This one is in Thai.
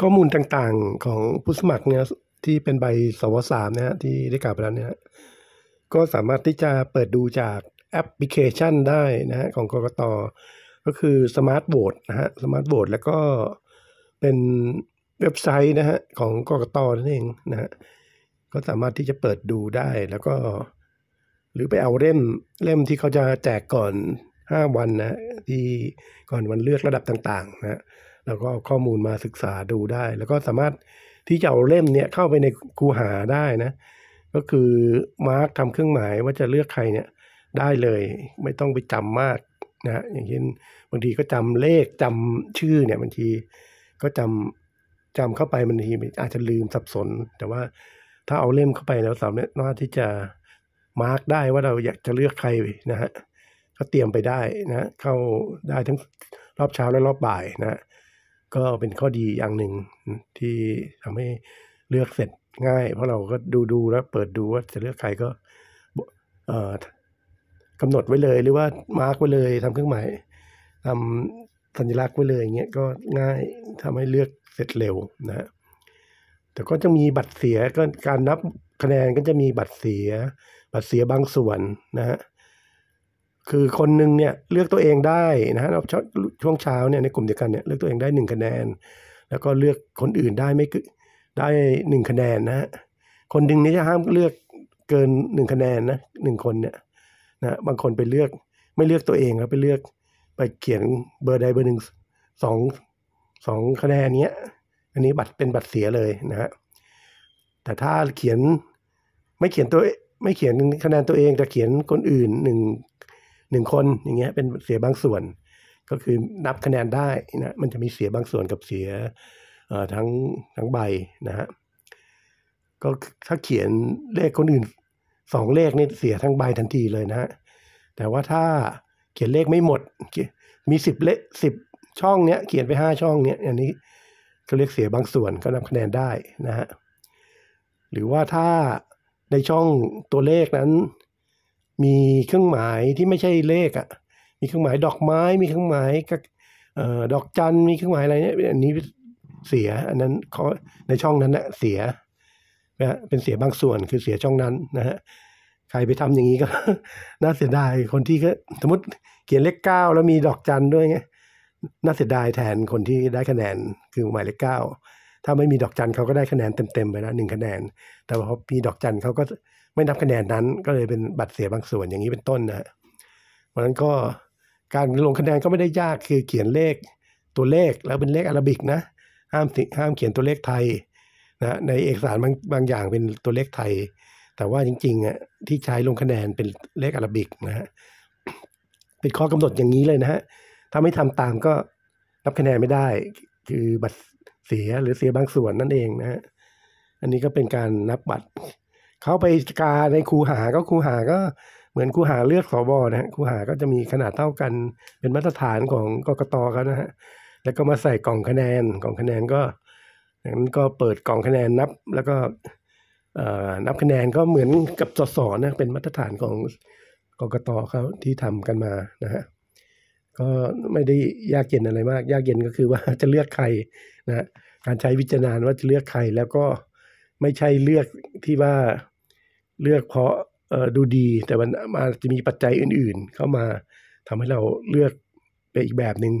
ข้อมูลต่างๆของผู้สมัคร เนี่ย ที่เป็นใบสวสามเนี่ยที่ได้กล่าวไปแล้วเนี่ยก็สามารถที่จะเปิดดูจากแอปพลิเคชันได้นะฮะของกกตก็คือ Smart Vote นะฮะ Smart Vote แล้วก็เป็นเว็บไซต์นะฮะ ของกกตนั่นเองนะฮะก็สามารถที่จะเปิดดูได้แล้วก็ หรือไปเอาเล่มเล่มที่เขาจะแจกก่อน 5 วันนะ ที่ก่อนวันเลือกระดับต่างๆ นะแล้วก็ข้อมูลมาศึกษาดูได้ แล้วก็สามารถที่จะเอาเล่มเนี้ยเข้าไปในคูหาได้นะ ก็คือมาร์กทำเครื่องหมายว่าจะเลือกใครเนี่ยได้เลย ไม่ต้องไปจำมากนะ อย่างเช่นบางทีก็จำเลขจำชื่อเนี่ยบางทีก็จำจำเข้าไปบางทีอาจจะลืมสับสน แต่ว่าถ้าเอาเล่มเข้าไปแล้วสามารถน่าที่จะมาร์กได้ว่าเราอยากจะเลือกใครนะฮะ ก็เตรียมไปได้นะเข้าได้ทั้งรอบเช้าและรอบบ่ายนะก็เป็นข้อดีอย่างหนึ่งที่ทำให้เลือกเสร็จง่าย เพราะเราก็ดูดูแล้วเปิดดูว่าจะเลือกใครก็กำหนดไว้เลยหรือว่ามาร์กไว้เลยทำเครื่องหมายทำสัญลักษณ์ไว้เลยอย่างเงี้ยก็ง่ายทำให้เลือกเสร็จเร็ว นะ แต่ก็จะมีบัตรเสียก็การนับคะแนนก็จะมีบัตรเสียบัตรเสียบางส่วนนะฮะคือคนหนึ่งเนี่ยเลือกตัวเองได้นะฮะช่วงเช้าเนี่ยในกลุ่มเดียวกันเนี่ยเลือกตัวเองได้หนึ่งคะแนนแล้วก็เลือกคนอื่นได้ไม่ได้หนึ่งคะแนนนะฮะคนหนึ่งนี่จะห้ามเลือกเกินหนึ่งคะแนนนะหนึ่งคนเนี่ยนะบางคนไปเลือกไม่เลือกตัวเองแล้วไปเลือกไปเขียนเบอร์ใดเบอร์หนึ่งสองสองคะแนนเนี้ย อันนี้บัตรเป็นบัตรเสียเลยนะฮะแต่ถ้าเขียนไม่เขียนตัว ไม่เขียนคะแนนตัวเองแต่เขียนคนอื่นหนึ่งหนึ่งคนอย่างเงี้ยเป็นเสียบางส่วน ก็คือนับคะแนนได้นะมันจะมีเสียบางส่วนกับเสียทั้งทั้งใบนะฮะก็ถ้าเขียนเลขคนอื่นสองเลขนี่เสียทั้งใบทันทีเลยนะฮะแต่ว่าถ้าเขียนเลขไม่หมด มีสิบเลขสิบช่องเนี้ย เขียนไปห้าช่องเนี้ยอันนี้ก็เรียกเสียบางส่วนก็นับคะแนนได้นะฮะหรือว่าถ้าในช่องตัวเลขนั้นมีเครื่องหมายที่ไม่ใช่เลขอ่ะ มีเครื่องหมายดอกไม้ มีเครื่องหมายกับดอกจันมีเครื่องหมายอะไรเนี่ย อันนี้เสีย อันนั้นเขาในช่องนั้นนะเสียนะ เป็นเสียบางส่วนคือเสียช่องนั้น นะฮะ ใครไปทำอย่างนี้ก็น่าเสียดาย คนที่ก็สมมติเขียนเลขเก้าแล้วมีดอกจันด้วยไงน่าเสียดายแทนคนที่ได้คะแนนคือหมายเลขเก้าถ้าไม่มีดอกจันเขาก็ได้คะแนนเต็มๆไปแล้วหนึ่งคะแนน แต่พอมีดอกจันเขาก็ไม่นับคะแนนนั้นก็เลยเป็นบัตรเสียบางส่วนอย่างนี้เป็นต้นนะ เพราะนั้นก็การลงคะแนนก็ไม่ได้ยาก คือเขียนเลขตัวเลขแล้วเป็นเลขอารบิกนะห้ามห้ามเขียนตัวเลขไทย นะ ในเอกสารบางบางอย่างเป็นตัวเลขไทย แต่ว่าจริง ๆอ่ะที่ใช้ลงคะแนนเป็นเลขอารบิกนะฮะเป็นข้อกำหนดอย่างนี้เลยนะฮะถ้าไม่ทำตามก็รับคะแนนไม่ได้คือบัตรเสีย หรือเสียบางส่วนนั่นเองนะฮะ อันนี้ก็เป็นการนับบัตร เข้าไปกาในคูหาก็คูหาก็เหมือนคูหาเลือกสอบอนะฮะ คูหาก็จะมีขนาดเท่ากัน เป็นมาตรฐานของกกตเขานะฮะ แล้วก็มาใส่กล่องคะแนน กล่องคะแนนก็นั้นก็เปิดกล่องคะแนนนับ แล้วก็นับคะแนนก็เหมือนกับสสนะเป็นมาตรฐานของกกตเขาที่ทำกันมานะฮะก็ไม่ได้ยากเย็นอะไรมาก ยากเย็นก็คือว่าจะเลือกใครนะ การใช้วิจารณ์ว่าจะเลือกใครแล้วก็ไม่ใช่เลือกที่ว่าเลือกเพราะดูดี แต่มันอาจจะมีปัจจัยอื่น ๆ เข้ามาทำให้เราเลือกไปอีกแบบหนึง่ง